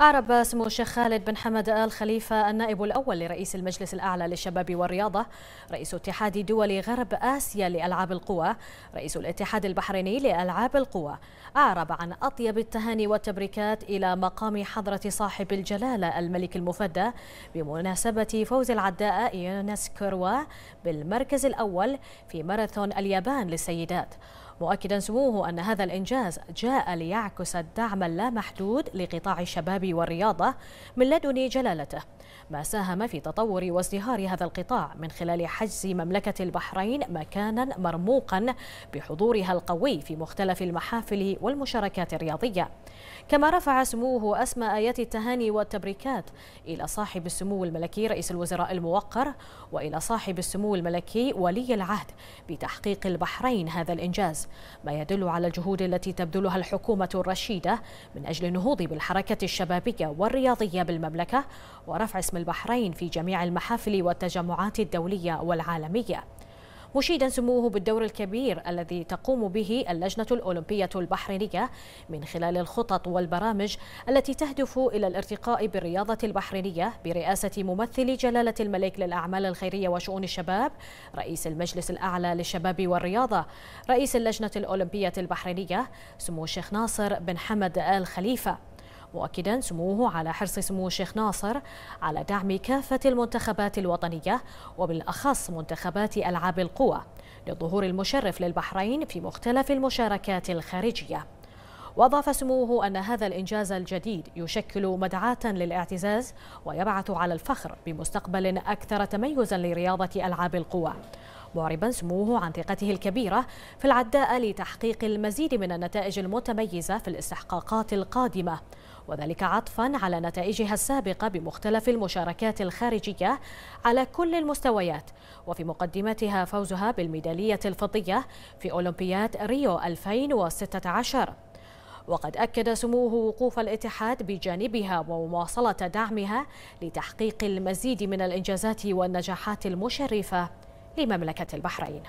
أعرب سمو الشيخ خالد بن حمد آل خليفة النائب الأول لرئيس المجلس الأعلى للشباب والرياضة رئيس اتحاد دول غرب آسيا لألعاب القوى رئيس الاتحاد البحريني لألعاب القوى أعرب عن أطيب التهاني والتبريكات إلى مقام حضرة صاحب الجلالة الملك المفدى بمناسبة فوز العداء يونس كروا بالمركز الأول في ماراثون اليابان للسيدات مؤكدا سموه أن هذا الإنجاز جاء ليعكس الدعم اللامحدود لقطاع الشباب والرياضة من لدن جلالته ما ساهم في تطور وازدهار هذا القطاع من خلال حجز مملكة البحرين مكانا مرموقا بحضورها القوي في مختلف المحافل والمشاركات الرياضية كما رفع سموه اسماء آيات التهاني والتبريكات إلى صاحب السمو الملكي رئيس الوزراء الموقر وإلى صاحب السمو الملكي ولي العهد بتحقيق البحرين هذا الإنجاز ما يدل على الجهود التي تبذلها الحكومة الرشيدة من أجل النهوض بالحركة الشبابية والرياضية بالمملكة ورفع اسم البحرين في جميع المحافل والتجمعات الدولية والعالمية مشيدا سموه بالدور الكبير الذي تقوم به اللجنة الأولمبية البحرينية من خلال الخطط والبرامج التي تهدف إلى الارتقاء بالرياضة البحرينية برئاسة ممثل جلالة الملك للأعمال الخيرية وشؤون الشباب رئيس المجلس الأعلى للشباب والرياضة رئيس اللجنة الأولمبية البحرينية سمو الشيخ ناصر بن حمد آل خليفة مؤكدا سموه على حرص سمو الشيخ ناصر على دعم كافة المنتخبات الوطنية وبالأخص منتخبات ألعاب القوى للظهور المشرف للبحرين في مختلف المشاركات الخارجية وأضاف سموه أن هذا الإنجاز الجديد يشكل مدعاة للاعتزاز ويبعث على الفخر بمستقبل أكثر تميزا لرياضة ألعاب القوى معربا سموه عن ثقته الكبيرة في العداء لتحقيق المزيد من النتائج المتميزة في الاستحقاقات القادمة وذلك عطفا على نتائجها السابقة بمختلف المشاركات الخارجية على كل المستويات وفي مقدمتها فوزها بالميدالية الفضية في أولمبياد ريو 2016 وقد أكد سموه وقوف الاتحاد بجانبها ومواصلة دعمها لتحقيق المزيد من الإنجازات والنجاحات المشرفة لمملكة البحرين